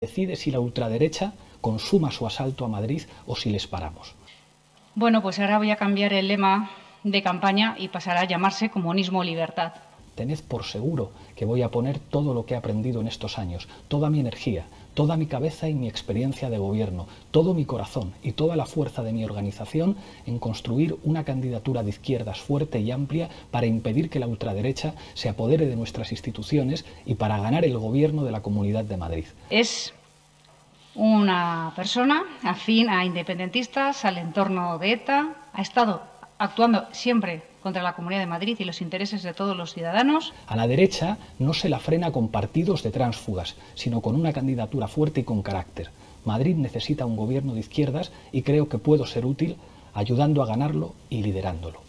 decide si la ultraderecha consuma su asalto a Madrid o si les paramos. Bueno, pues ahora voy a cambiar el lema de campaña y pasará a llamarse comunismo libertad. Tened por seguro que voy a poner todo lo que he aprendido en estos años, toda mi energía, toda mi cabeza y mi experiencia de gobierno, todo mi corazón y toda la fuerza de mi organización en construir una candidatura de izquierdas fuerte y amplia para impedir que la ultraderecha se apodere de nuestras instituciones y para ganar el gobierno de la Comunidad de Madrid. Es una persona afín a independentistas, al entorno de ETA, ha estado actuando siempre contra la Comunidad de Madrid y los intereses de todos los ciudadanos. A la derecha no se la frena con partidos de tránsfugas, sino con una candidatura fuerte y con carácter. Madrid necesita un gobierno de izquierdas y creo que puedo ser útil ayudando a ganarlo y liderándolo.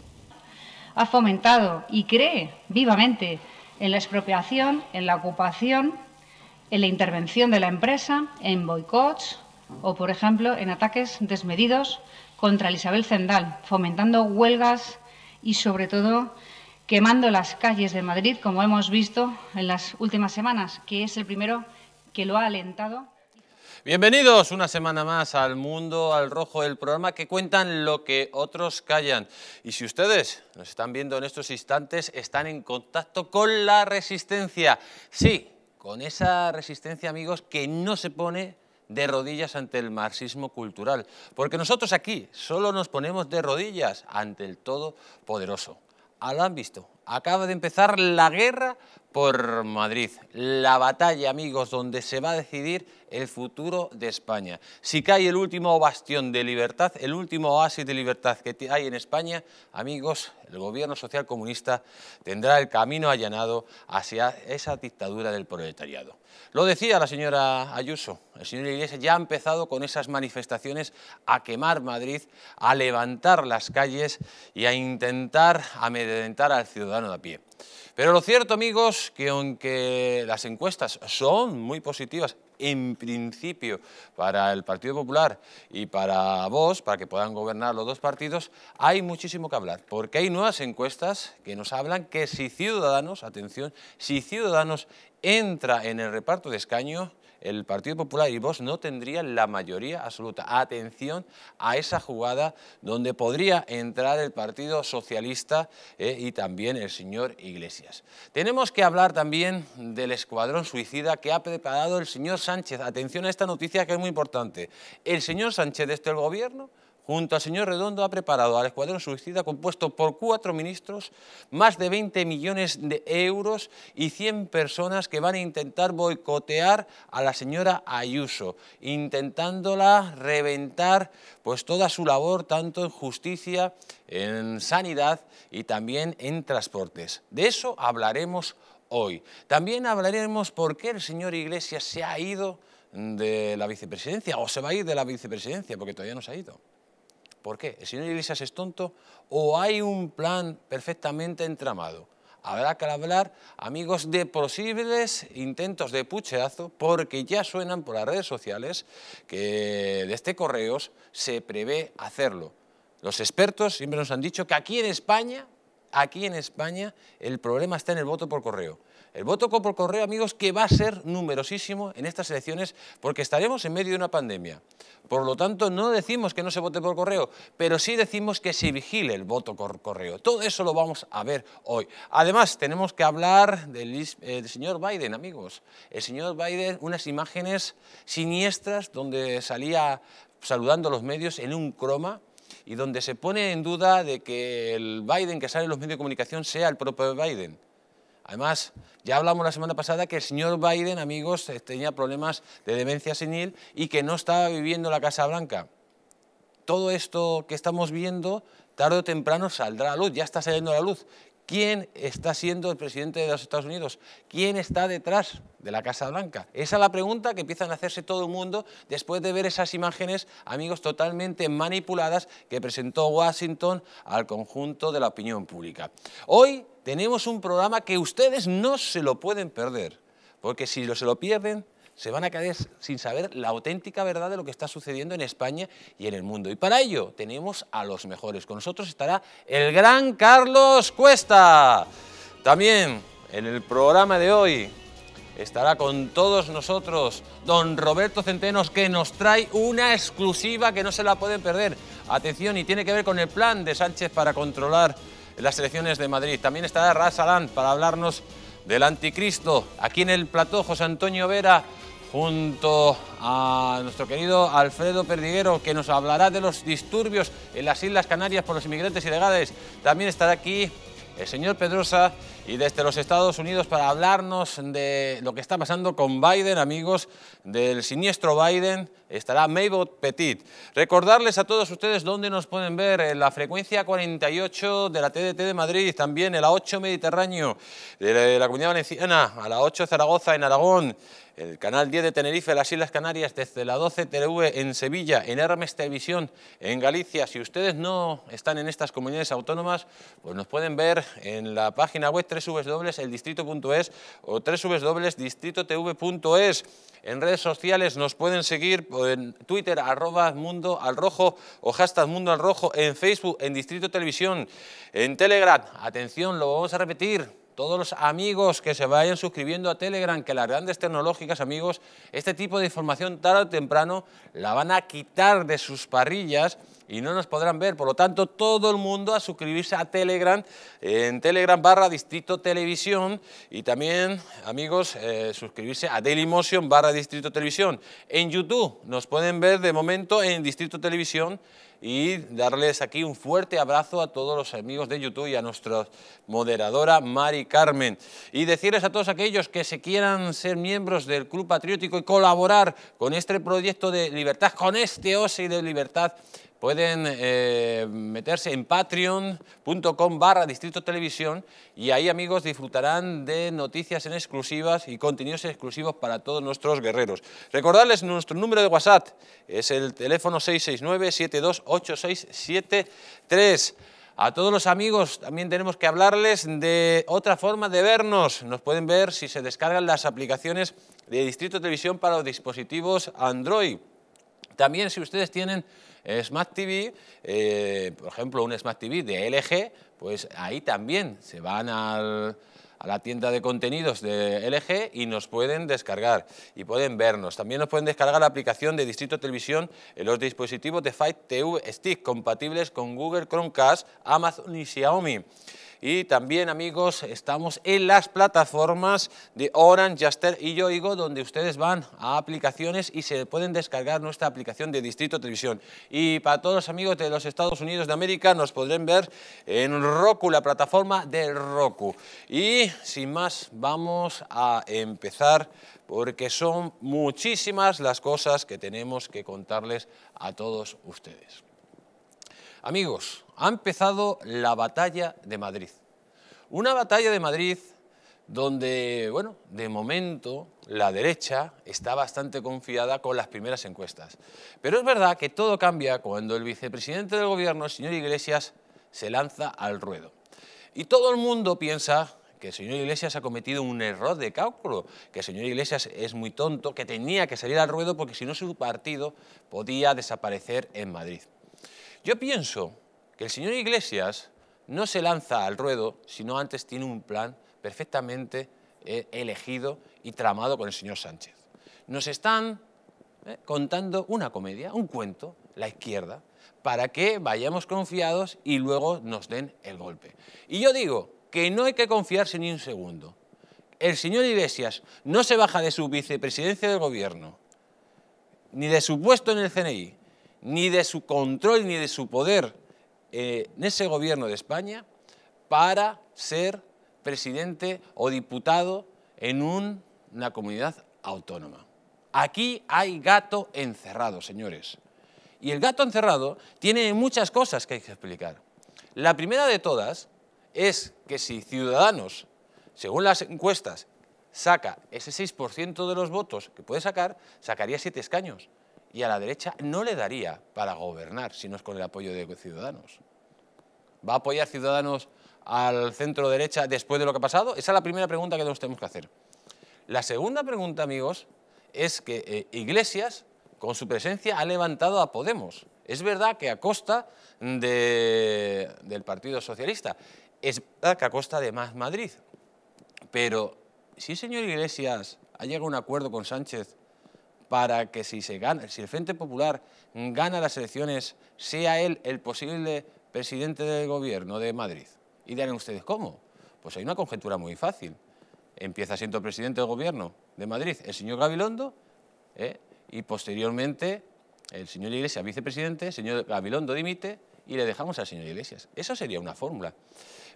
Ha fomentado y cree vivamente en la expropiación, en la ocupación, en la intervención de la empresa, en boicots o, por ejemplo, en ataques desmedidos contra Isabel Zendal, fomentando huelgas y, sobre todo, quemando las calles de Madrid, como hemos visto en las últimas semanas, que es el primero que lo ha alentado. Bienvenidos una semana más al Mundo al Rojo, el programa que cuentan lo que otros callan. Y si ustedes nos están viendo en estos instantes, están en contacto con la resistencia. Sí, con esa resistencia, amigos, que no se pone de rodillas ante el marxismo cultural, porque nosotros aquí solo nos ponemos de rodillas ante el Todopoderoso. Ah, ¿Lo han visto, acaba de empezar la guerra por Madrid, la batalla, amigos, donde se va a decidir el futuro de España. Si cae el último bastión de libertad, el último oasis de libertad que hay en España, amigos, el gobierno socialcomunista tendrá el camino allanado hacia esa dictadura del proletariado. Lo decía la señora Ayuso, el señor Iglesias ya ha empezado con esas manifestaciones a quemar Madrid, a levantar las calles y a intentar amedrentar al ciudadano de a pie. Pero lo cierto, amigos, que aunque las encuestas son muy positivas, en principio, para el Partido Popular y para vos, para que puedan gobernar los dos partidos, hay muchísimo que hablar, porque hay nuevas encuestas que nos hablan que si Ciudadanos, atención, si Ciudadanos entra en el reparto de escaños, el Partido Popular y vos no tendrían la mayoría absoluta. Atención a esa jugada donde podría entrar el Partido Socialista eh, y también el señor Iglesias. Tenemos que hablar también del escuadrón suicida que ha preparado el señor Sánchez. Atención a esta noticia que es muy importante. El señor Sánchez, desde el gobierno, junto al señor Redondo, ha preparado al Escuadrón Suicida, compuesto por cuatro ministros, más de 20 millones de euros y 100 personas que van a intentar boicotear a la señora Ayuso, intentándola reventar pues, toda su labor, tanto en justicia, en sanidad y también en transportes. De eso hablaremos hoy. También hablaremos por qué el señor Iglesias se ha ido de la vicepresidencia o se va a ir de la vicepresidencia porque todavía no se ha ido. ¿Por qué? ¿El señor Iglesias es tonto o hay un plan perfectamente entramado? Habrá que hablar, amigos, de posibles intentos de pucheazo, porque ya suenan por las redes sociales que este Correos se prevé hacerlo. Los expertos siempre nos han dicho que aquí en España, aquí en España, el problema está en el voto por correo. El voto por correo, amigos, que va a ser numerosísimo en estas elecciones porque estaremos en medio de una pandemia. Por lo tanto, no decimos que no se vote por correo, pero sí decimos que se vigile el voto por correo. Todo eso lo vamos a ver hoy. Además, tenemos que hablar del, eh, señor Biden, amigos. El señor Biden, unas imágenes siniestras donde salía saludando a los medios en un croma y donde se pone en duda de que el Biden que sale en los medios de comunicación sea el propio Biden. Además, ya hablamos la semana pasada que el señor Biden, amigos, eh, tenía problemas de demencia senil y que no estaba viviendo la Casa Blanca. Todo esto que estamos viendo, tarde o temprano saldrá a luz, ya está saliendo a la luz. ¿Quién está siendo el presidente de los Estados Unidos? ¿Quién está detrás de la Casa Blanca? Esa es la pregunta que empiezan a hacerse todo el mundo después de ver esas imágenes, amigos, totalmente manipuladas que presentó Washington al conjunto de la opinión pública. Hoy tenemos un programa que ustedes no se lo pueden perder, porque si lo, se lo pierden, se van a caer sin saber la auténtica verdad de lo que está sucediendo en España y en el mundo. Y para ello tenemos a los mejores. Con nosotros estará el gran Carlos Cuesta. También en el programa de hoy estará con todos nosotros don Roberto Centenos que nos trae una exclusiva que no se la pueden perder. Atención, y tiene que ver con el plan de Sánchez para controlar en las elecciones de Madrid. También estará Raz Alán para hablarnos del anticristo. Aquí en el plató, José Antonio Vera, junto a nuestro querido Alfredo Perdiguero, que nos hablará de los disturbios en las Islas Canarias por los inmigrantes ilegales. También estará aquí el señor Pedrosa y desde los Estados Unidos para hablarnos de lo que está pasando con Biden, amigos, del siniestro Biden, estará Mabel Petit. Recordarles a todos ustedes dónde nos pueden ver, en la frecuencia 48 de la TDT de Madrid, también en la 8 Mediterráneo, de la Comunidad Valenciana, a la 8 Zaragoza en Aragón, el Canal 10 de Tenerife, las Islas Canarias, desde la 12 TV en Sevilla, en Hermes Televisión, en Galicia. Si ustedes no están en estas comunidades autónomas, pues nos pueden ver en la página web www.eldistrito.es o www.distritotv.es. En redes sociales nos pueden seguir en Twitter, arroba Mundo al Rojo o hashtag Mundo al Rojo, en Facebook, en Distrito Televisión, en Telegram. Atención, lo vamos a repetir, todos los amigos que se vayan suscribiendo a Telegram, que las grandes tecnológicas, amigos, este tipo de información tarde o temprano la van a quitar de sus parrillas y no nos podrán ver. Por lo tanto, todo el mundo a suscribirse a Telegram, en Telegram barra Distrito Televisión y también, amigos, eh, suscribirse a Dailymotion barra Distrito Televisión. En YouTube nos pueden ver de momento en Distrito Televisión y darles aquí un fuerte abrazo a todos los amigos de YouTube y a nuestra moderadora Mari Carmen. Y decirles a todos aquellos que se quieran ser miembros del Club Patriótico y colaborar con este proyecto de libertad, con este OSI de libertad, pueden eh, meterse en patreon.com barra distrito televisión y ahí amigos disfrutarán de noticias en exclusivas y contenidos exclusivos para todos nuestros guerreros. Recordarles nuestro número de WhatsApp, es el teléfono 669-728673. A todos los amigos también tenemos que hablarles de otra forma de vernos. Nos pueden ver si se descargan las aplicaciones de Distrito Televisión para los dispositivos Android. También si ustedes tienen eh, Smart TV, eh, por ejemplo un Smart TV de LG, pues ahí también se van a la tienda de contenidos de LG y nos pueden descargar y pueden vernos. También nos pueden descargar la aplicación de Distrito Televisión en los dispositivos de Fight TV Stick compatibles con Google Chromecast, Amazon y Xiaomi. Y también, amigos, estamos en las plataformas de Orange, Jaster y Yoigo, donde ustedes van a aplicaciones y se pueden descargar nuestra aplicación de Distrito Televisión. Y para todos los amigos de los Estados Unidos de América, nos podrán ver en Roku, la plataforma de Roku. Y sin más, vamos a empezar porque son muchísimas las cosas que tenemos que contarles a todos ustedes. Amigos, ha empezado la batalla de Madrid. Una batalla de Madrid donde, bueno, de momento la derecha está bastante confiada con las primeras encuestas. Pero es verdad que todo cambia cuando el vicepresidente del gobierno, el señor Iglesias, se lanza al ruedo. Y todo el mundo piensa que el señor Iglesias ha cometido un error de cálculo, que el señor Iglesias es muy tonto, que tenía que salir al ruedo porque si no su partido podía desaparecer en Madrid. Yo pienso que el señor Iglesias no se lanza al ruedo, sino antes tiene un plan perfectamente eh, elegido y tramado con el señor Sánchez. Nos están eh, contando una comedia, un cuento, la izquierda, para que vayamos confiados y luego nos den el golpe. Y yo digo que no hay que confiarse ni un segundo. El señor Iglesias no se baja de su vicepresidencia del gobierno, ni de su puesto en el CNI, ni de su control, ni de su poder eh, en ese gobierno de España para ser presidente o diputado en una comunidad autónoma. Aquí hay gato encerrado, señores. Y el gato encerrado tiene muchas cosas que hay que explicar. La primera de todas es que si Ciudadanos, según las encuestas, saca ese 6% de los votos que puede sacar, sacaría 7 escaños y a la derecha no le daría para gobernar si no es con el apoyo de Ciudadanos. ¿Va a apoyar Ciudadanos al centro derecha después de lo que ha pasado? Esa es la primera pregunta que nos tenemos que hacer. La segunda pregunta, amigos, es que eh, Iglesias, con su presencia, ha levantado a Podemos. Es verdad que a costa del Partido Socialista, es verdad que a costa de Más Madrid. Pero si el señor Iglesias ha llegado a un acuerdo con Sánchez para que si, se gana, el Frente Popular gana las elecciones, sea él el posible presidente del gobierno de Madrid. Y dirán ustedes, ¿cómo? Pues hay una conjetura muy fácil. Empieza siendo presidente del gobierno de Madrid el señor Gabilondo ¿eh? y posteriormente el señor Iglesias vicepresidente, el señor Gabilondo dimite y le dejamos al señor Iglesias. Eso sería una fórmula.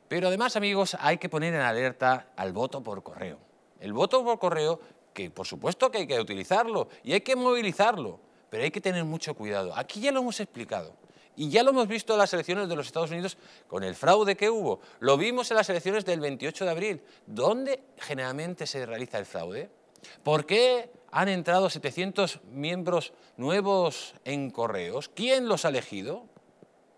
Pero además, amigos, hay que poner en alerta al voto por correo. El voto por correo que por supuesto que hay que utilizarlo y hay que movilizarlo, pero hay que tener mucho cuidado. Aquí ya lo hemos explicado. Y ya lo hemos visto en las elecciones de los Estados Unidos con el fraude que hubo. Lo vimos en las elecciones del 28 de abril. ¿Dónde generalmente se realiza el fraude? ¿Por qué han entrado 700 miembros nuevos en correos? ¿Quién los ha elegido?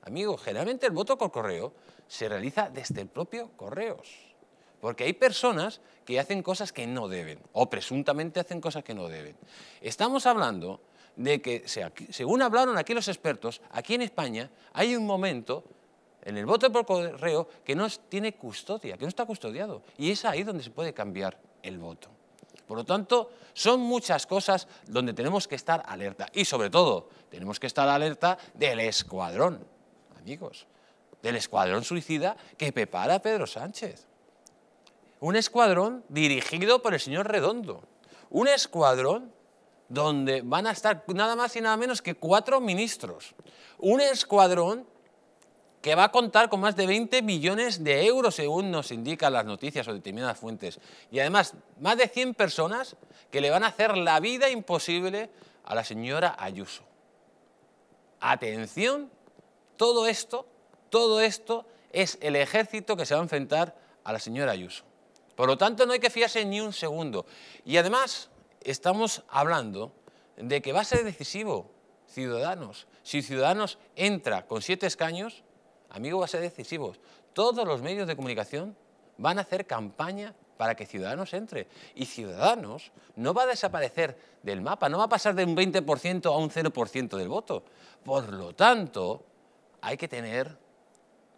Amigo, generalmente el voto por correo se realiza desde el propio correos. Porque hay personas que hacen cosas que no deben, o presuntamente hacen cosas que no deben. Estamos hablando de que, según hablaron aquí los expertos, aquí en España hay un momento en el voto por correo que no tiene custodia, que no está custodiado. Y es ahí donde se puede cambiar el voto. Por lo tanto, son muchas cosas donde tenemos que estar alerta. Y sobre todo, tenemos que estar alerta del escuadrón, amigos, del escuadrón suicida que prepara Pedro Sánchez. Un escuadrón dirigido por el señor Redondo. Un escuadrón donde van a estar nada más y nada menos que cuatro ministros. Un escuadrón que va a contar con más de 20 millones de euros, según nos indican las noticias o determinadas fuentes. Y además, más de 100 personas que le van a hacer la vida imposible a la señora Ayuso. Atención, todo esto, todo esto es el ejército que se va a enfrentar a la señora Ayuso. Por lo tanto, no hay que fiarse ni un segundo. Y además, estamos hablando de que va a ser decisivo Ciudadanos. Si Ciudadanos entra con siete escaños, amigo, va a ser decisivo. Todos los medios de comunicación van a hacer campaña para que Ciudadanos entre. Y Ciudadanos no va a desaparecer del mapa, no va a pasar de un 20% a un 0% del voto. Por lo tanto, hay que tener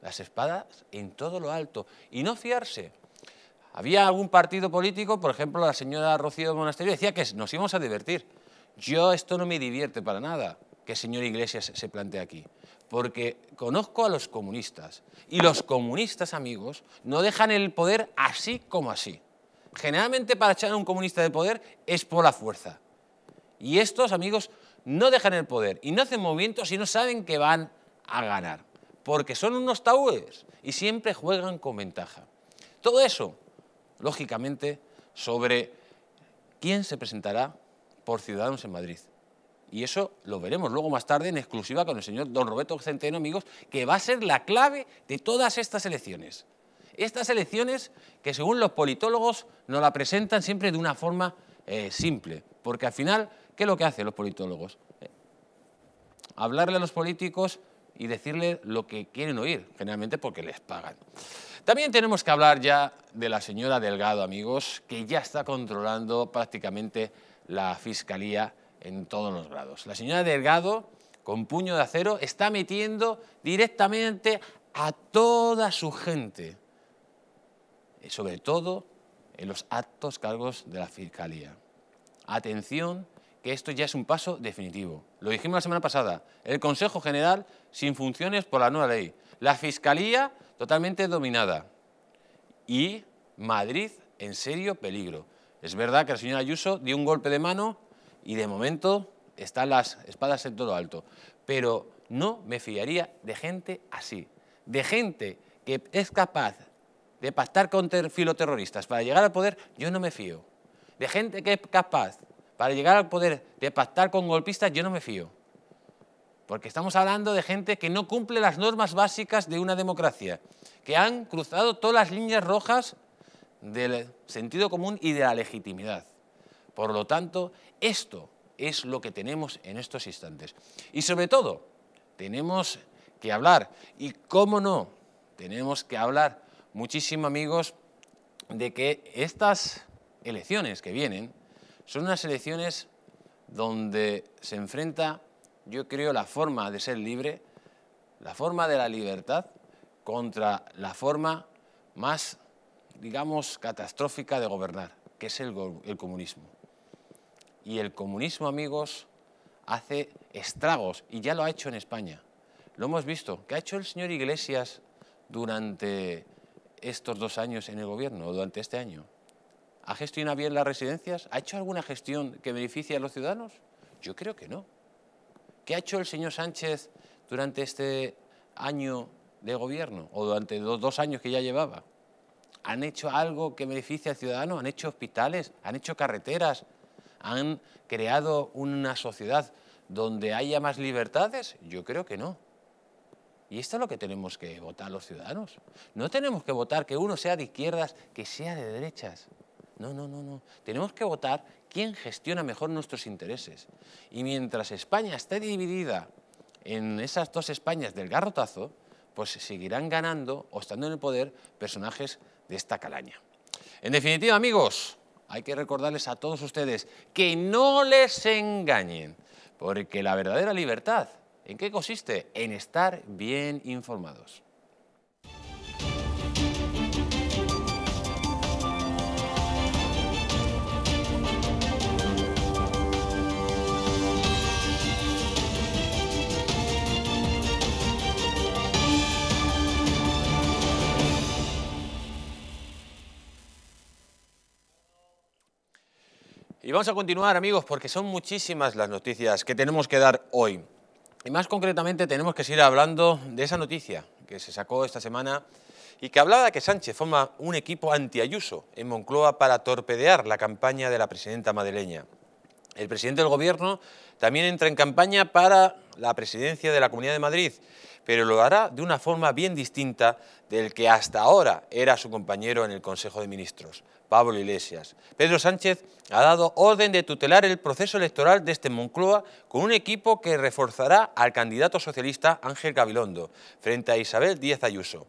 las espadas en todo lo alto y no fiarse. Había algún partido político, por ejemplo, la señora Rocío Monasterio decía que nos íbamos a divertir. Yo esto no me divierte para nada, que el señor Iglesias se plantea aquí. Porque conozco a los comunistas y los comunistas, amigos, no dejan el poder así como así. Generalmente para echar a un comunista de poder es por la fuerza. Y estos, amigos, no dejan el poder y no hacen movimientos y no saben que van a ganar. Porque son unos tabúes, y siempre juegan con ventaja. Todo eso lógicamente, sobre quién se presentará por Ciudadanos en Madrid. Y eso lo veremos luego más tarde en exclusiva con el señor don Roberto Centeno, amigos, que va a ser la clave de todas estas elecciones. Estas elecciones que según los politólogos nos la presentan siempre de una forma eh, simple, porque al final, ¿qué es lo que hacen los politólogos? Eh, hablarle a los políticos y decirles lo que quieren oír, generalmente porque les pagan. También tenemos que hablar ya de la señora Delgado, amigos, que ya está controlando prácticamente la Fiscalía en todos los grados. La señora Delgado, con puño de acero, está metiendo directamente a toda su gente, eh, sobre todo en los actos cargos de la Fiscalía. Atención, que esto ya es un paso definitivo. Lo dijimos la semana pasada, el Consejo General sin funciones por la nueva ley. La Fiscalía totalmente dominada y Madrid en serio peligro. Es verdad que la señora Ayuso dio un golpe de mano y de momento están las espadas en todo alto, pero no me fiaría de gente así, de gente que es capaz de pactar con filoterroristas para llegar al poder, yo no me fío. De gente que es capaz para llegar al poder de pactar con golpistas, yo no me fío porque estamos hablando de gente que no cumple las normas básicas de una democracia, que han cruzado todas las líneas rojas del sentido común y de la legitimidad. Por lo tanto, esto es lo que tenemos en estos instantes. Y sobre todo, tenemos que hablar, y cómo no, tenemos que hablar muchísimo, amigos, de que estas elecciones que vienen son unas elecciones donde se enfrenta yo creo la forma de ser libre, la forma de la libertad contra la forma más, digamos, catastrófica de gobernar, que es el, comunismo. Y el comunismo, amigos, hace estragos y ya lo ha hecho en España. Lo hemos visto, ¿Qué ha hecho el señor Iglesias durante estos dos años en el gobierno, durante este año. ¿Ha gestionado bien las residencias? ¿Ha hecho alguna gestión que beneficie a los ciudadanos? Yo creo que no. ¿Qué ha hecho el señor Sánchez durante este año de gobierno o durante los dos años que ya llevaba? ¿Han hecho algo que beneficie al ciudadano? ¿Han hecho hospitales? ¿Han hecho carreteras? ¿Han creado una sociedad donde haya más libertades? Yo creo que no. Y esto es lo que tenemos que votar los ciudadanos. No tenemos que votar que uno sea de izquierdas, que sea de derechas. No, no, no, no. Tenemos que votar quién gestiona mejor nuestros intereses. Y mientras España esté dividida en esas dos Españas del garrotazo, pues seguirán ganando o estando en el poder personajes de esta calaña. En definitiva, amigos, hay que recordarles a todos ustedes que no les engañen, porque la verdadera libertad, ¿en qué consiste? En estar bien informados. Y vamos a continuar, amigos, porque son muchísimas las noticias que tenemos que dar hoy. Y más concretamente tenemos que seguir hablando de esa noticia que se sacó esta semana y que hablaba de que Sánchez forma un equipo antiayuso en Moncloa para torpedear la campaña de la presidenta madrileña. El presidente del gobierno también entra en campaña para la presidencia de la Comunidad de Madrid, pero lo hará de una forma bien distinta del que hasta ahora era su compañero en el Consejo de Ministros. Pablo Iglesias. Pedro Sánchez ha dado orden de tutelar el proceso electoral de este Moncloa con un equipo que reforzará al candidato socialista Ángel Gabilondo frente a Isabel Díaz Ayuso.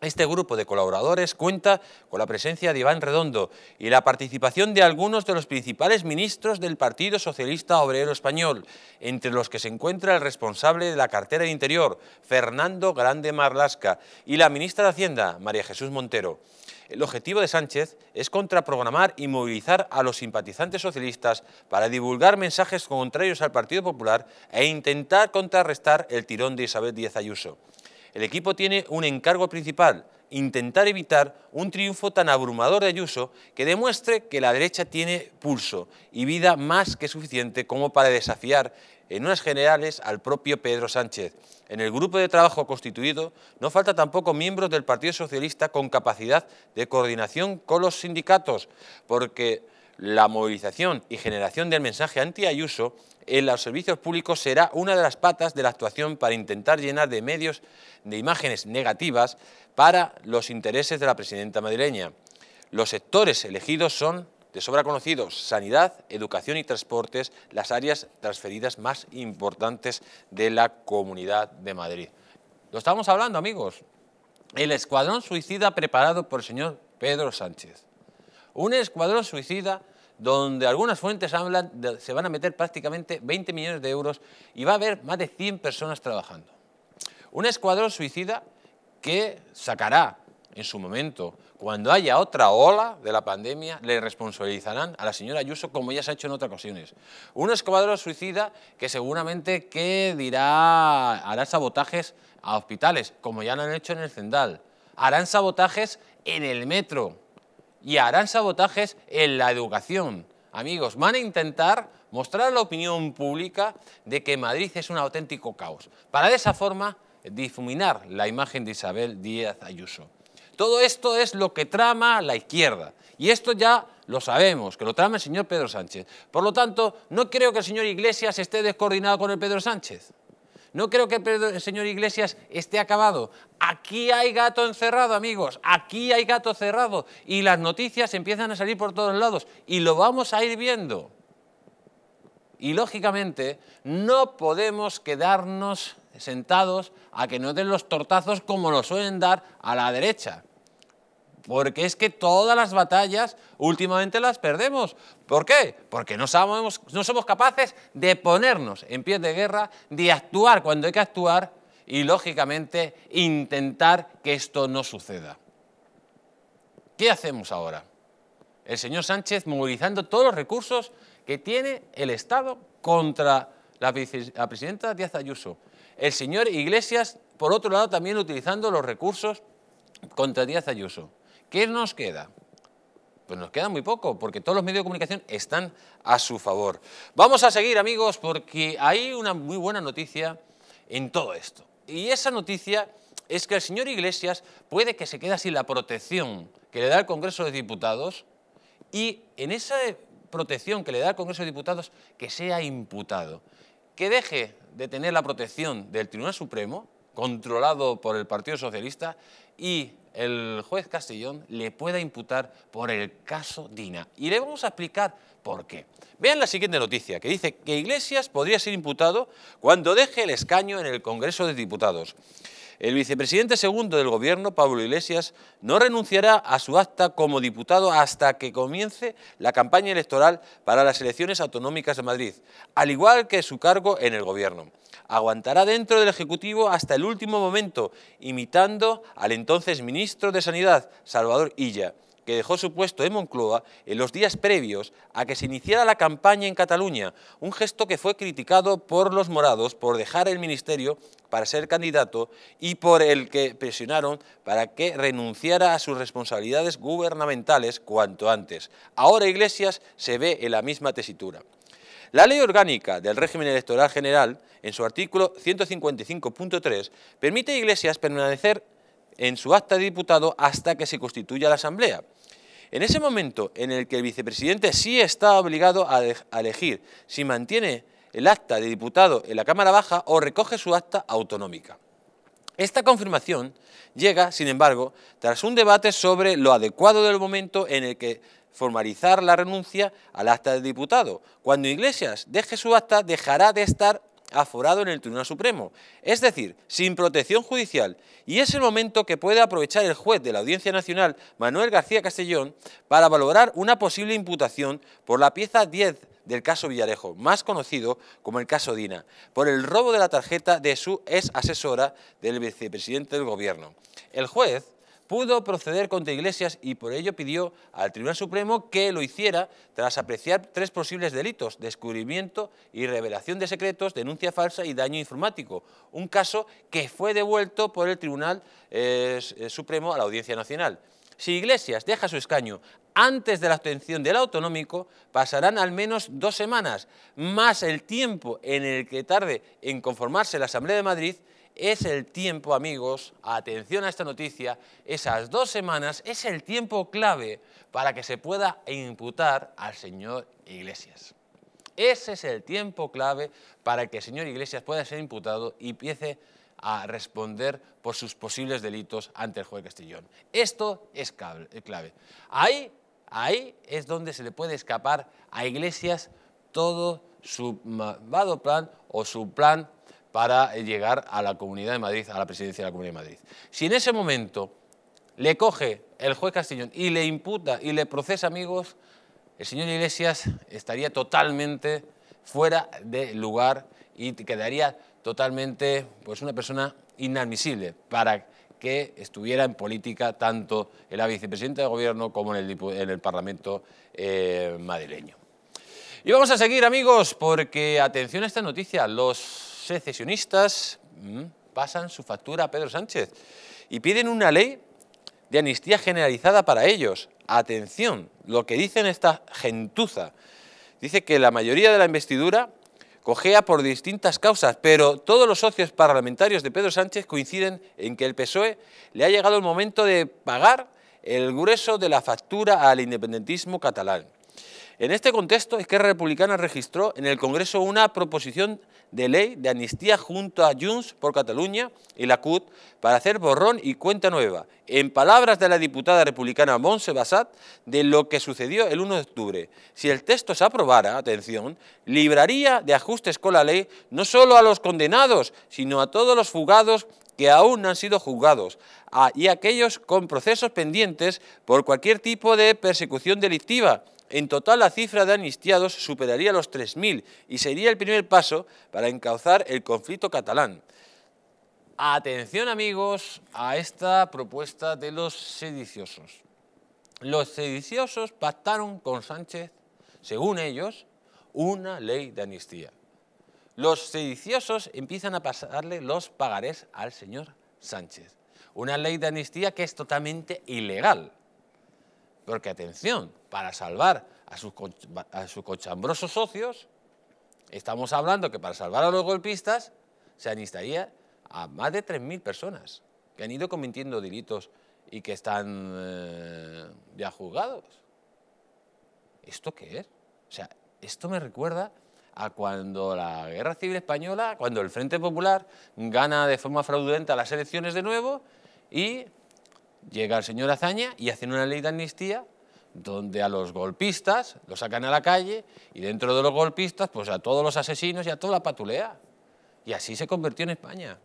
Este grupo de colaboradores cuenta con la presencia de Iván Redondo y la participación de algunos de los principales ministros del Partido Socialista Obrero Español, entre los que se encuentra el responsable de la cartera de Interior, Fernando Grande Marlasca, y la ministra de Hacienda, María Jesús Montero. El objetivo de Sánchez es contraprogramar y movilizar a los simpatizantes socialistas para divulgar mensajes contrarios al Partido Popular e intentar contrarrestar el tirón de Isabel Díaz Ayuso. El equipo tiene un encargo principal, intentar evitar un triunfo tan abrumador de Ayuso que demuestre que la derecha tiene pulso y vida más que suficiente como para desafiar en unas generales al propio Pedro Sánchez. En el grupo de trabajo constituido no falta tampoco miembros del Partido Socialista con capacidad de coordinación con los sindicatos, porque la movilización y generación del mensaje antiayuso en los servicios públicos será una de las patas de la actuación para intentar llenar de medios de imágenes negativas para los intereses de la presidenta madrileña. Los sectores elegidos son, de sobra conocidos, sanidad, educación y transportes, las áreas transferidas más importantes de la Comunidad de Madrid. Lo estamos hablando, amigos. El escuadrón suicida preparado por el señor Pedro Sánchez. Un escuadrón suicida donde algunas fuentes hablan de, se van a meter prácticamente 20 millones de euros y va a haber más de 100 personas trabajando. Un escuadrón suicida que sacará en su momento, cuando haya otra ola de la pandemia, le responsabilizarán a la señora Ayuso como ya se ha hecho en otras ocasiones. Un escuadrón suicida que seguramente que dirá, hará sabotajes a hospitales, como ya lo han hecho en el Cendal. Harán sabotajes en el metro, y harán sabotajes en la educación. Amigos, van a intentar mostrar a la opinión pública de que Madrid es un auténtico caos, para de esa forma difuminar la imagen de Isabel Díaz Ayuso. Todo esto es lo que trama la izquierda. Y esto ya lo sabemos, que lo trama el señor Pedro Sánchez. Por lo tanto, no creo que el señor Iglesias esté descoordinado con el Pedro Sánchez. No creo que el señor Iglesias esté acabado. Aquí hay gato encerrado, amigos. Aquí hay gato cerrado. Y las noticias empiezan a salir por todos lados. Y lo vamos a ir viendo. Y lógicamente no podemos quedarnos sentados a que nos den los tortazos como lo suelen dar a la derecha. Porque es que todas las batallas últimamente las perdemos. ¿Por qué? Porque no somos, no somos capaces de ponernos en pie de guerra, de actuar cuando hay que actuar y, lógicamente, intentar que esto no suceda. ¿Qué hacemos ahora? El señor Sánchez movilizando todos los recursos que tiene el Estado contra la, la presidenta Díaz Ayuso. El señor Iglesias, por otro lado, también utilizando los recursos contra Díaz Ayuso. ¿Qué nos queda? Pues nos queda muy poco, porque todos los medios de comunicación están a su favor. Vamos a seguir, amigos, porque hay una muy buena noticia en todo esto. Y esa noticia es que el señor Iglesias puede que se quede sin la protección que le da el Congreso de Diputados y en esa protección que le da el Congreso de Diputados que sea imputado, que deje de tener la protección del Tribunal Supremo controlado por el Partido Socialista y el juez Castellón le pueda imputar por el caso Dina. Y le vamos a explicar por qué. Vean la siguiente noticia, que dice que Iglesias podría ser imputado cuando deje el escaño en el Congreso de Diputados. El vicepresidente segundo del Gobierno, Pablo Iglesias, no renunciará a su acta como diputado hasta que comience la campaña electoral para las elecciones autonómicas de Madrid, al igual que su cargo en el Gobierno aguantará dentro del Ejecutivo hasta el último momento, imitando al entonces ministro de Sanidad, Salvador Illa, que dejó su puesto en Moncloa en los días previos a que se iniciara la campaña en Cataluña, un gesto que fue criticado por los morados por dejar el ministerio para ser candidato y por el que presionaron para que renunciara a sus responsabilidades gubernamentales cuanto antes. Ahora Iglesias se ve en la misma tesitura. La Ley Orgánica del Régimen Electoral General, en su artículo 155.3, permite a Iglesias permanecer en su acta de diputado hasta que se constituya la Asamblea. En ese momento en el que el vicepresidente sí está obligado a, elegir si mantiene el acta de diputado en la Cámara Baja o recoge su acta autonómica. Esta confirmación llega, sin embargo, tras un debate sobre lo adecuado del momento en el que formalizar la renuncia al acta de diputado. Cuando Iglesias deje su acta, dejará de estar aforado en el Tribunal Supremo, es decir, sin protección judicial, y es el momento que puede aprovechar el juez de la Audiencia Nacional, Manuel García Castellón, para valorar una posible imputación por la pieza 10 del caso Villarejo, más conocido como el caso Dina, por el robo de la tarjeta de su ex asesora del vicepresidente del Gobierno. El juez pudo proceder contra Iglesias y por ello pidió al Tribunal Supremo que lo hiciera tras apreciar tres posibles delitos, descubrimiento y revelación de secretos, denuncia falsa y daño informático, un caso que fue devuelto por el Tribunal eh, eh, Supremo a la Audiencia Nacional. Si Iglesias deja su escaño antes de la obtención del autonómico, pasarán al menos dos semanas, más el tiempo en el que tarde en conformarse la Asamblea de Madrid es el tiempo, amigos, atención a esta noticia, esas dos semanas es el tiempo clave para que se pueda imputar al señor Iglesias. Ese es el tiempo clave para que el señor Iglesias pueda ser imputado y empiece a responder por sus posibles delitos ante el juez Castellón. Esto es clave. Eh, ahí, ahí es donde se le puede escapar a Iglesias todo su malvado plan o su plan para eh, llegar a la Comunidad de Madrid, a la presidencia de la Comunidad de Madrid. Si en ese momento le coge el juez Castellón y le imputa y le procesa, amigos, el señor Iglesias estaría totalmente fuera de lugar y quedaría totalmente pues, una persona inadmisible para que estuviera en política tanto en la vicepresidenta de gobierno como en el, Parlamento eh, madrileño. Y vamos a seguir, amigos, porque atención a esta noticia, los secesionistas mm, pasan su factura a Pedro Sánchez y piden una ley de amnistía generalizada para ellos. Atención, lo que dicen esta gentuza. Dice que la mayoría de la investidura cojea por distintas causas, pero todos los socios parlamentarios de Pedro Sánchez coinciden en que el PSOE le ha llegado el momento de pagar el grueso de la factura al independentismo catalán. En este contexto, Esquerra Republicana registró en el Congreso una proposición de ley de amnistía junto a Junts por Cataluña y la CUT para hacer borrón y cuenta nueva, en palabras de la diputada republicana Montse Bassat, de lo que sucedió el 1 de octubre. Si el texto se aprobara, atención, libraría de ajustes con la ley no solo a los condenados, sino a todos los fugados que aún no han sido juzgados y aquellos con procesos pendientes por cualquier tipo de persecución delictiva en total, la cifra de anistiados superaría los 3.000 y sería el primer paso para encauzar el conflicto catalán. Atención, amigos, a esta propuesta de los sediciosos. Los sediciosos pactaron con Sánchez, según ellos, una ley de amnistía. Los sediciosos empiezan a pasarle los pagarés al señor Sánchez. Una ley de amnistía que es totalmente ilegal. Porque atención, para salvar a sus, cochambrosos socios, estamos hablando que para salvar a los golpistas se anistaría a más de 3.000 personas que han ido cometiendo delitos y que están eh, ya juzgados. ¿Esto qué es? O sea, esto me recuerda a cuando la Guerra Civil Española, cuando el Frente Popular gana de forma fraudulenta las elecciones de nuevo y llega el señor Azaña y hacen una ley de amnistía donde a los golpistas los sacan a la calle y dentro de los golpistas pues a todos los asesinos y a toda la patulea. Y así se convirtió en España,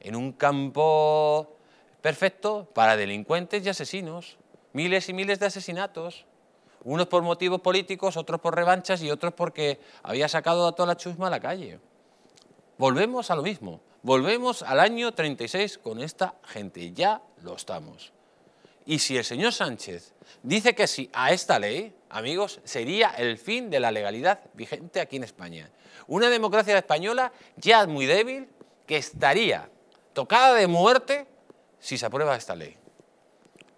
en un campo perfecto para delincuentes y asesinos, miles y miles de asesinatos, unos por motivos políticos, otros por revanchas y otros porque había sacado a toda la chusma a la calle. Volvemos a lo mismo, volvemos al año 36 con esta gente ya lo estamos. Y si el señor Sánchez dice que sí a esta ley, amigos, sería el fin de la legalidad vigente aquí en España. Una democracia española ya muy débil que estaría tocada de muerte si se aprueba esta ley.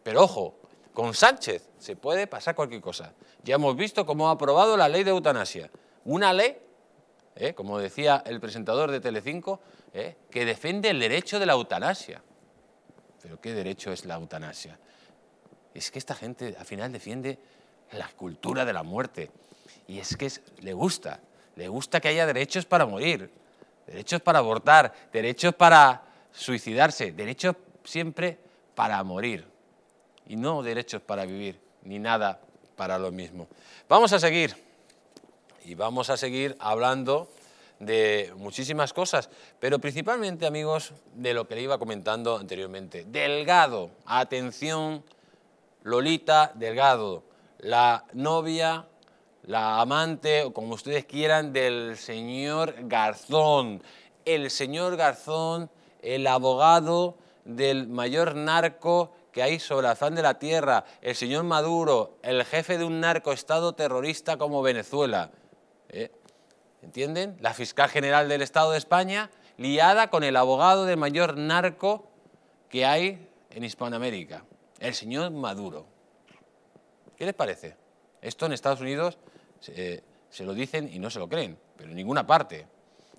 Pero ojo, con Sánchez se puede pasar cualquier cosa. Ya hemos visto cómo ha aprobado la ley de eutanasia. Una ley, eh, como decía el presentador de Telecinco, eh, que defiende el derecho de la eutanasia pero ¿qué derecho es la eutanasia? Es que esta gente al final defiende la cultura de la muerte y es que le gusta, le gusta que haya derechos para morir, derechos para abortar, derechos para suicidarse, derechos siempre para morir y no derechos para vivir, ni nada para lo mismo. Vamos a seguir y vamos a seguir hablando de muchísimas cosas, pero principalmente, amigos, de lo que le iba comentando anteriormente. Delgado, atención, Lolita Delgado, la novia, la amante, o como ustedes quieran, del señor Garzón. El señor Garzón, el abogado del mayor narco que hay sobre la faz de la tierra, el señor Maduro, el jefe de un narcoestado terrorista como Venezuela. ¿Eh? ¿Entienden? La fiscal general del Estado de España liada con el abogado de mayor narco que hay en Hispanoamérica, el señor Maduro. ¿Qué les parece? Esto en Estados Unidos eh, se lo dicen y no se lo creen, pero en ninguna parte.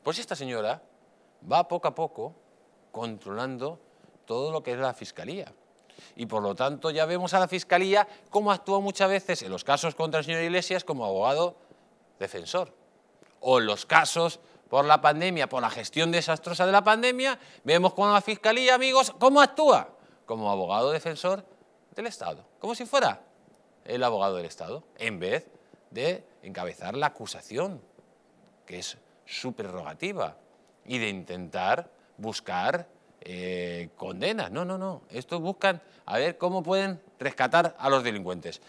Pues esta señora va poco a poco controlando todo lo que es la fiscalía. Y por lo tanto ya vemos a la fiscalía cómo actúa muchas veces en los casos contra el señor Iglesias como abogado defensor o los casos por la pandemia, por la gestión desastrosa de la pandemia, vemos con la Fiscalía, amigos, cómo actúa como abogado defensor del Estado, como si fuera el abogado del Estado, en vez de encabezar la acusación, que es su prerrogativa, y de intentar buscar eh, condenas. No, no, no. Estos buscan a ver cómo pueden rescatar a los delincuentes.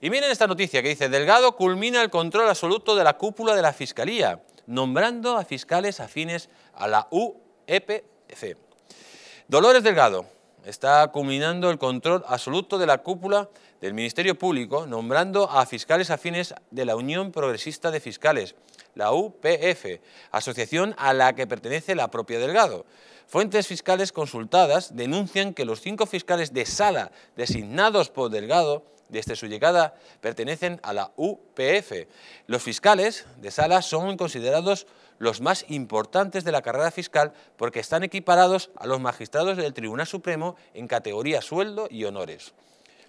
Y miren esta noticia que dice, Delgado culmina el control absoluto de la cúpula de la Fiscalía, nombrando a fiscales afines a la UEPC. Dolores Delgado está culminando el control absoluto de la cúpula del Ministerio Público, nombrando a fiscales afines de la Unión Progresista de Fiscales, la UPF, asociación a la que pertenece la propia Delgado. Fuentes fiscales consultadas denuncian que los cinco fiscales de sala designados por Delgado desde su llegada pertenecen a la UPF. Los fiscales de sala son considerados los más importantes de la carrera fiscal porque están equiparados a los magistrados del Tribunal Supremo en categoría sueldo y honores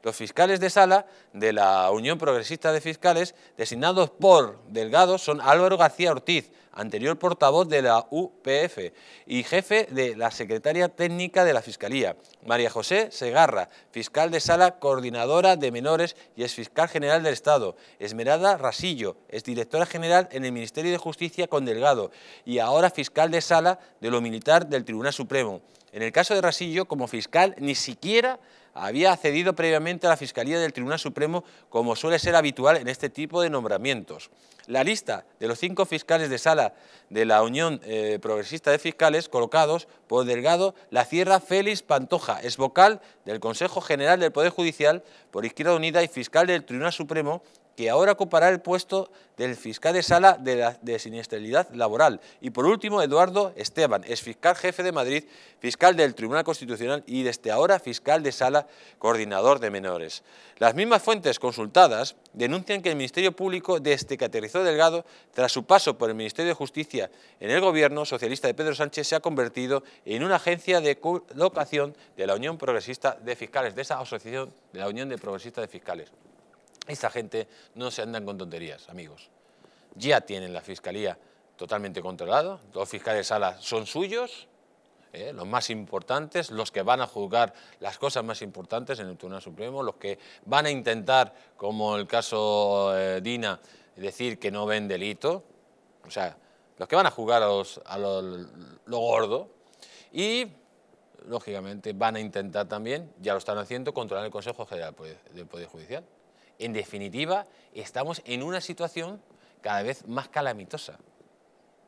los fiscales de sala de la Unión Progresista de Fiscales, designados por Delgado, son Álvaro García Ortiz, anterior portavoz de la UPF y jefe de la Secretaría Técnica de la Fiscalía, María José Segarra, fiscal de sala, coordinadora de menores y exfiscal general del Estado, Esmerada Rasillo, exdirectora general en el Ministerio de Justicia con Delgado y ahora fiscal de sala de lo militar del Tribunal Supremo. En el caso de Rasillo, como fiscal, ni siquiera había accedido previamente a la Fiscalía del Tribunal Supremo, como suele ser habitual en este tipo de nombramientos. La lista de los cinco fiscales de sala de la Unión eh, Progresista de Fiscales colocados por Delgado la cierra Félix Pantoja, es vocal del Consejo General del Poder Judicial por Izquierda Unida y fiscal del Tribunal Supremo que ahora ocupará el puesto del fiscal de sala de, siniestralidad laboral. Y por último, Eduardo Esteban, es fiscal jefe de Madrid, fiscal del Tribunal Constitucional y desde ahora fiscal de sala coordinador de menores. Las mismas fuentes consultadas denuncian que el Ministerio Público, desde que aterrizó Delgado, tras su paso por el Ministerio de Justicia en el gobierno socialista de Pedro Sánchez, se ha convertido en una agencia de colocación de la Unión Progresista de Fiscales, de esa asociación de la Unión de Progresistas de Fiscales. Esta gente no se andan con tonterías, amigos. Ya tienen la fiscalía totalmente controlada, los fiscales de sala son suyos, ¿eh? los más importantes, los que van a juzgar las cosas más importantes en el Tribunal Supremo, los que van a intentar, como el caso eh, Dina, decir que no ven delito, o sea, los que van a juzgar a, los, lo gordo y, lógicamente, van a intentar también, ya lo están haciendo, controlar el Consejo General del Poder Judicial. En definitiva, estamos en una situación cada vez más calamitosa.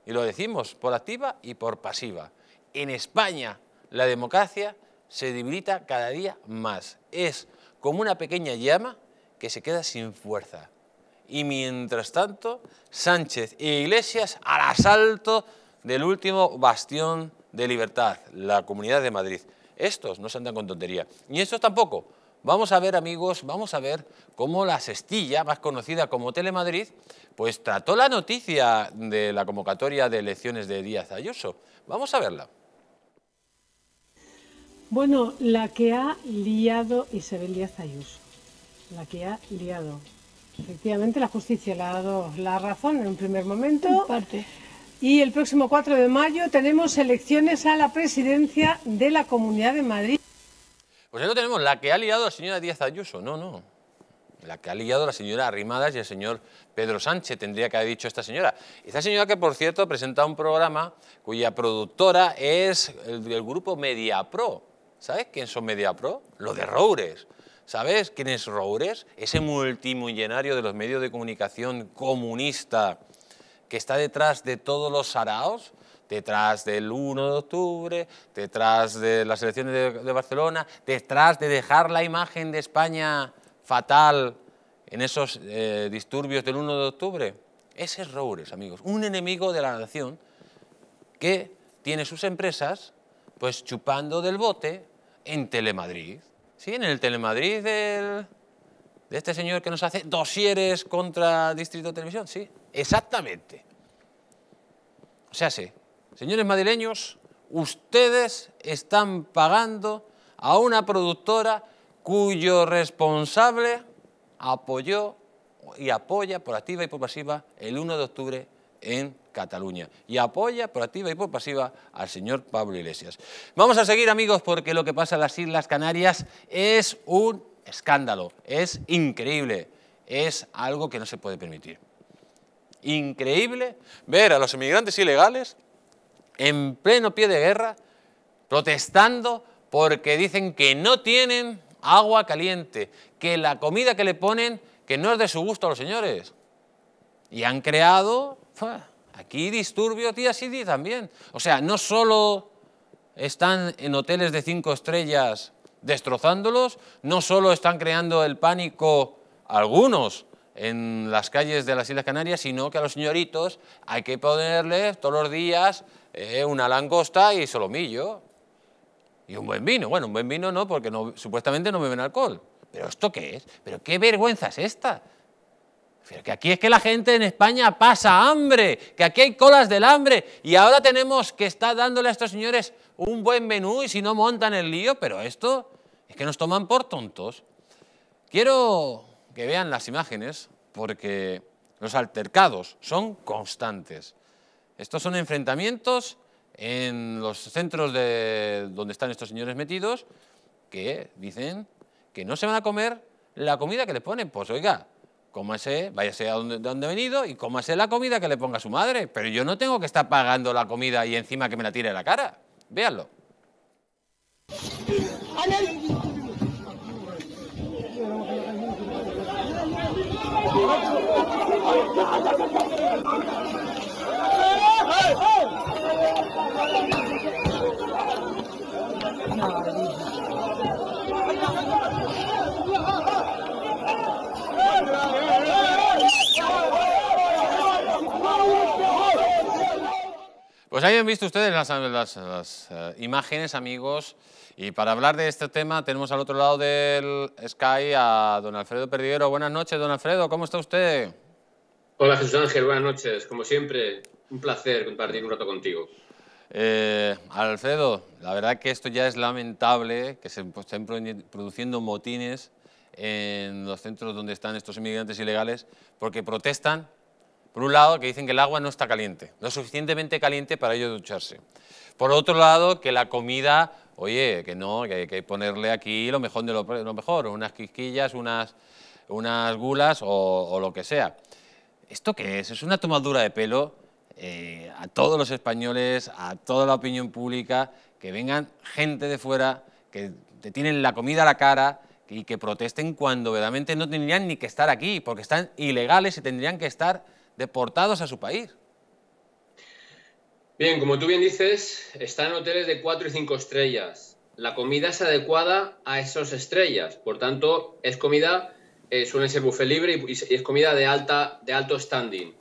Y lo decimos por activa y por pasiva. En España la democracia se debilita cada día más. Es como una pequeña llama que se queda sin fuerza. Y mientras tanto, Sánchez e Iglesias al asalto del último bastión de libertad, la Comunidad de Madrid. Estos no se andan con tontería. y estos tampoco. Vamos a ver, amigos, vamos a ver cómo la cestilla, más conocida como Telemadrid, pues trató la noticia de la convocatoria de elecciones de Díaz Ayuso. Vamos a verla. Bueno, la que ha liado Isabel Díaz Ayuso, la que ha liado. Efectivamente, la justicia le ha dado la razón en un primer momento. Y el próximo 4 de mayo tenemos elecciones a la presidencia de la Comunidad de Madrid. Pues ahí tenemos, la que ha liado la señora Díaz Ayuso. No, no. La que ha liado la señora Arrimadas y el señor Pedro Sánchez, tendría que haber dicho esta señora. Esta señora que, por cierto, presenta un programa cuya productora es el, grupo MediaPro. ¿Sabes quién son MediaPro? Lo de Roures. ¿Sabes quién es Roures? Ese multimillonario de los medios de comunicación comunista que está detrás de todos los saraos detrás del 1 de octubre, detrás de las elecciones de, Barcelona, detrás de dejar la imagen de España fatal en esos eh, disturbios del 1 de octubre. Ese es Roures, amigos, un enemigo de la nación que tiene sus empresas pues chupando del bote en Telemadrid. ¿Sí? En el Telemadrid del, de este señor que nos hace dosieres contra Distrito Televisión, sí, exactamente. O sea, sí, Señores madrileños, ustedes están pagando a una productora cuyo responsable apoyó y apoya por activa y por pasiva el 1 de octubre en Cataluña y apoya por activa y por pasiva al señor Pablo Iglesias. Vamos a seguir amigos porque lo que pasa en las Islas Canarias es un escándalo, es increíble, es algo que no se puede permitir. Increíble ver a los inmigrantes ilegales en pleno pie de guerra, protestando porque dicen que no tienen agua caliente, que la comida que le ponen que no es de su gusto a los señores. Y han creado aquí disturbios día sí también. O sea, no solo están en hoteles de cinco estrellas destrozándolos, no solo están creando el pánico algunos en las calles de las Islas Canarias, sino que a los señoritos hay que ponerles todos los días una langosta y solomillo. Y un buen vino. Bueno, un buen vino no, porque supuestamente no beben alcohol. ¿Pero esto qué es? ¿Pero qué vergüenza es esta? que aquí es que la gente en España pasa hambre, que aquí hay colas del hambre y ahora tenemos que estar dándole a estos señores un buen menú y si no montan el lío, pero esto es que nos toman por tontos. Quiero que vean las imágenes porque los altercados son constantes. Estos son enfrentamientos en los centros de donde están estos señores metidos que dicen que no se van a comer la comida que le ponen. Pues oiga, cómase, váyase a donde, ha venido y cómase la comida que le ponga su madre. Pero yo no tengo que estar pagando la comida y encima que me la tire a la cara. Véanlo. Pues ahí han visto ustedes las, eh, imágenes, amigos, y para hablar de este tema tenemos al otro lado del Sky a don Alfredo Perdiguero. Buenas noches, don Alfredo, ¿cómo está usted? Hola Jesús Ángel, buenas noches. Como siempre, un placer compartir un rato contigo. Eh, Alfredo, la verdad que esto ya es lamentable, que se pues, estén produciendo motines en los centros donde están estos inmigrantes ilegales, porque protestan, por un lado, que dicen que el agua no está caliente, no es suficientemente caliente para ellos ducharse. Por otro lado, que la comida, oye, que no, que hay que ponerle aquí lo mejor de lo, mejor, unas quisquillas, unas, unas gulas o, o lo que sea. ¿Esto qué es? ¿Es una tomadura de pelo? Eh, a todos los españoles, a toda la opinión pública, que vengan gente de fuera, que te tienen la comida a la cara y que protesten cuando verdaderamente no tendrían ni que estar aquí, porque están ilegales y tendrían que estar deportados a su país. Bien, como tú bien dices, están en hoteles de cuatro y cinco estrellas. La comida es adecuada a esas estrellas, por tanto, es comida, eh, suele ser buffet libre y, y es comida de, alta, de alto standing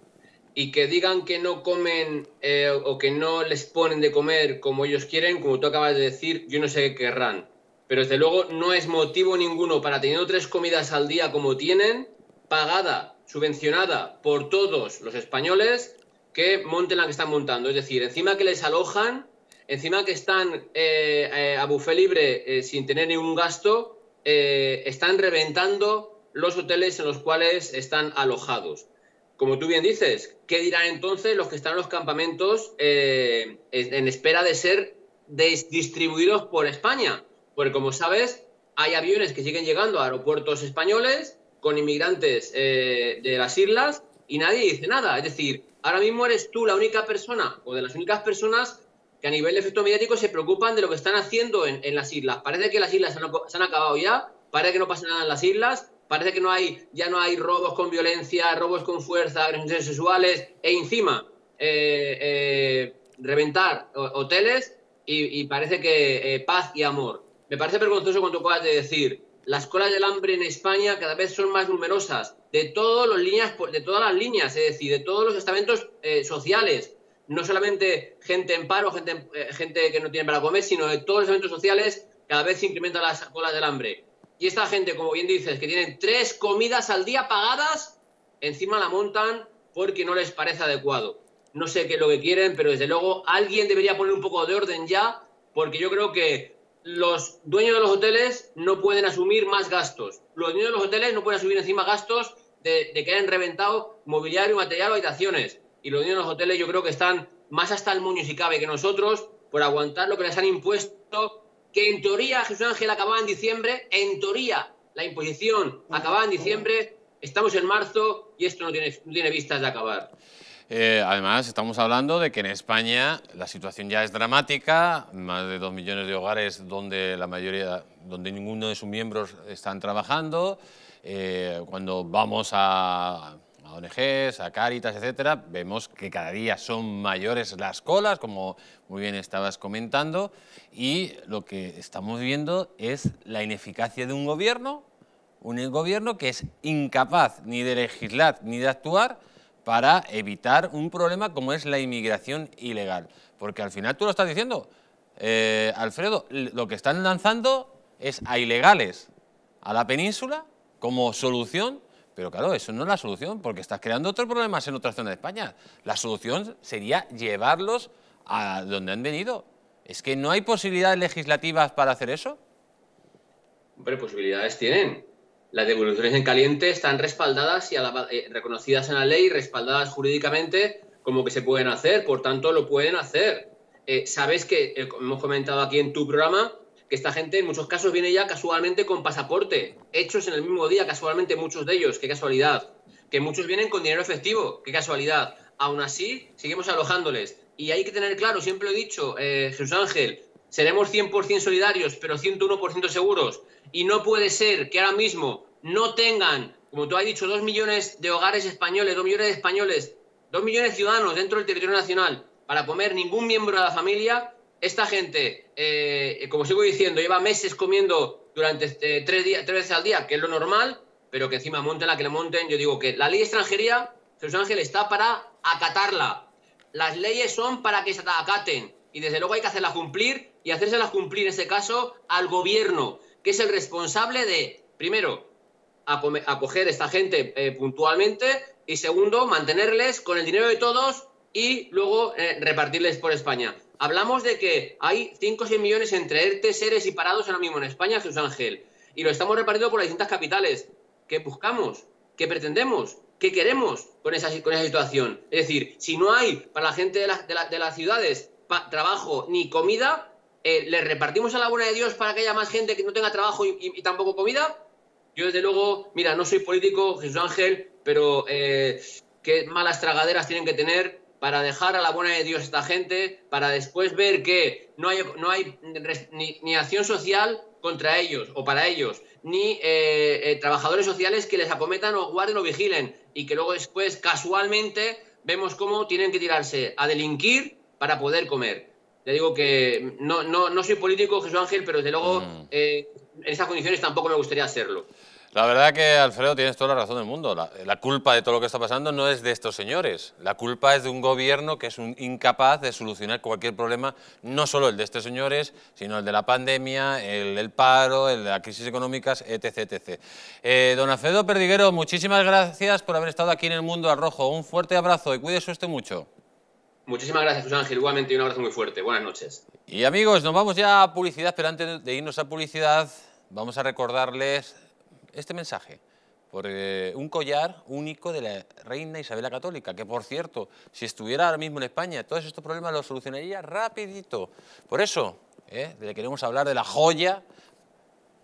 y que digan que no comen eh, o que no les ponen de comer como ellos quieren, como tú acabas de decir, yo no sé qué querrán. Pero desde luego no es motivo ninguno para tener tres comidas al día como tienen, pagada, subvencionada por todos los españoles, que monten la que están montando. Es decir, encima que les alojan, encima que están eh, eh, a bufé libre sin tener ningún gasto, están reventando los hoteles en los cuales están alojados como tú bien dices, ¿qué dirán entonces los que están en los campamentos eh, en espera de ser distribuidos por España? Porque como sabes, hay aviones que siguen llegando a aeropuertos españoles con inmigrantes eh, de las islas y nadie dice nada. Es decir, ahora mismo eres tú la única persona o de las únicas personas que a nivel de efecto mediático se preocupan de lo que están haciendo en, las islas. Parece que las islas han, se han acabado ya, parece que no pasa nada en las islas, Parece que no hay, ya no hay robos con violencia, robos con fuerza, agresiones sexuales e encima eh, eh, reventar hoteles y, parece que eh, paz y amor. Me parece vergonzoso cuando acabas de decir, las colas del hambre en España cada vez son más numerosas, de, todos los líneas, de todas las líneas, es decir, de todos los estamentos sociales, no solamente gente en paro, gente, gente que no tiene para comer, sino de todos los estamentos sociales, cada vez se incrementan las colas del hambre. Y esta gente, como bien dices, que tienen tres comidas al día pagadas, encima la montan porque no les parece adecuado. No sé qué es lo que quieren, pero desde luego alguien debería poner un poco de orden ya, porque yo creo que los dueños de los hoteles no pueden asumir más gastos. Los dueños de los hoteles no pueden asumir encima gastos de, que hayan reventado mobiliario, material o habitaciones. Y los dueños de los hoteles yo creo que están más hasta el moño si cabe que nosotros por aguantar lo que les han impuesto que en teoría Jesús Ángel acababa en diciembre, en teoría la imposición acababa en diciembre, estamos en marzo y esto no tiene, vistas de acabar. Eh, además, estamos hablando de que en España la situación ya es dramática, más de dos millones de hogares donde la mayoría, donde ninguno de sus miembros están trabajando. Eh, cuando vamos a a ONGs, a Cáritas, etcétera, vemos que cada día son mayores las colas, como muy bien estabas comentando, y lo que estamos viendo es la ineficacia de un gobierno, un gobierno que es incapaz ni de legislar ni de actuar para evitar un problema como es la inmigración ilegal. Porque al final tú lo estás diciendo, eh, Alfredo, lo que están lanzando es a ilegales a la península como solución pero claro, eso no es la solución, porque estás creando otros problemas en otras zonas de España. La solución sería llevarlos a donde han venido. ¿Es que no hay posibilidades legislativas para hacer eso? Hombre, posibilidades tienen. Las devoluciones en caliente están respaldadas y eh, reconocidas en la ley, respaldadas jurídicamente como que se pueden hacer, por tanto lo pueden hacer. Eh, Sabes que como eh, hemos comentado aquí en tu programa que esta gente en muchos casos viene ya casualmente con pasaporte, hechos en el mismo día, casualmente muchos de ellos, qué casualidad. Que muchos vienen con dinero efectivo, qué casualidad. Aún así, seguimos alojándoles. Y hay que tener claro, siempre lo he dicho, eh, Jesús Ángel, seremos 100% solidarios, pero 101% seguros. Y no puede ser que ahora mismo no tengan, como tú has dicho, dos millones de hogares españoles, dos millones de españoles, dos millones de ciudadanos dentro del territorio nacional para comer ningún miembro de la familia esta gente, eh, como sigo diciendo, lleva meses comiendo durante eh, tres, días, tres veces al día, que es lo normal, pero que encima monten la que le monten, yo digo que la ley de extranjería, Jesús Ángel, está para acatarla. Las leyes son para que se acaten y desde luego hay que hacerlas cumplir y hacérselas cumplir en este caso al gobierno, que es el responsable de, primero, acoger a esta gente eh, puntualmente y segundo, mantenerles con el dinero de todos y luego repartirles por España. Hablamos de que hay 5 o 6 millones entre ERTE, seres y parados ahora mismo en España, Jesús Ángel. Y lo estamos repartiendo por las distintas capitales. ¿Qué buscamos? ¿Qué pretendemos? ¿Qué queremos con esa, situación? Es decir, si no hay para la gente de, las ciudades trabajo ni comida, eh, ¿le repartimos a la buena de Dios para que haya más gente que no tenga trabajo y, tampoco comida? Yo, desde luego, mira, no soy político, Jesús Ángel, pero eh, qué malas tragaderas tienen que tener para dejar a la buena de Dios esta gente, para después ver que no hay, no hay ni, acción social contra ellos o para ellos, ni eh, eh, trabajadores sociales que les acometan o guarden o vigilen y que luego después casualmente vemos cómo tienen que tirarse a delinquir para poder comer. Le digo que no, no, no soy político, Jesús Ángel, pero desde luego mm. eh, en esas condiciones tampoco me gustaría hacerlo. La verdad que, Alfredo, tienes toda la razón del mundo. La, culpa de todo lo que está pasando no es de estos señores. La culpa es de un gobierno que es un, incapaz de solucionar cualquier problema, no solo el de estos señores, sino el de la pandemia, el, del paro, el de las crisis económicas, etc. Eh, don Alfredo Perdiguero, muchísimas gracias por haber estado aquí en El Mundo al Rojo. Un fuerte abrazo y cuídese usted mucho. Muchísimas gracias, José Ángel. Igualmente, un abrazo muy fuerte. Buenas noches. Y amigos, nos vamos ya a publicidad, pero antes de irnos a publicidad, vamos a recordarles este mensaje por eh, un collar único de la reina Isabel la Católica, que por cierto, si estuviera ahora mismo en España, todos estos problemas los solucionaría rapidito. Por eso, le eh, queremos hablar de la joya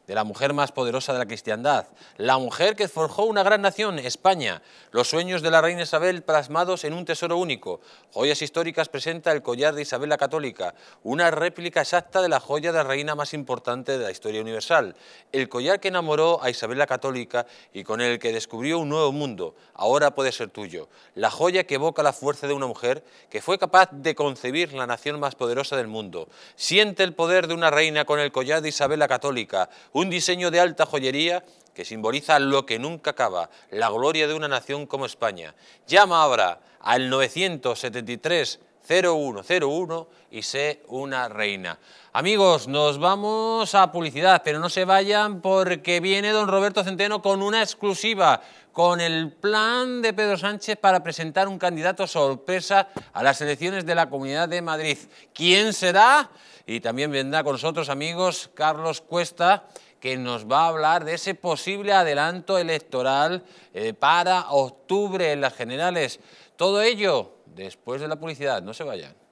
de la mujer más poderosa de la cristiandad, la mujer que forjó una gran nación, España, los sueños de la reina Isabel plasmados en un tesoro único. Joyas históricas presenta el collar de Isabel la Católica, una réplica exacta de la joya de la reina más importante de la historia universal, el collar que enamoró a Isabel la Católica y con el que descubrió un nuevo mundo, ahora puede ser tuyo, la joya que evoca la fuerza de una mujer que fue capaz de concebir la nación más poderosa del mundo. Siente el poder de una reina con el collar de Isabel la Católica, un diseño de alta joyería que simboliza lo que nunca acaba, la gloria de una nación como España. Llama ahora al 973 0101 y sé una reina. Amigos, nos vamos a publicidad, pero no se vayan porque viene don Roberto Centeno con una exclusiva, con el plan de Pedro Sánchez para presentar un candidato sorpresa a las elecciones de la Comunidad de Madrid. ¿Quién será? Y también vendrá con nosotros, amigos, Carlos Cuesta, que nos va a hablar de ese posible adelanto electoral eh, para octubre en las generales. Todo ello después de la publicidad. No se vayan.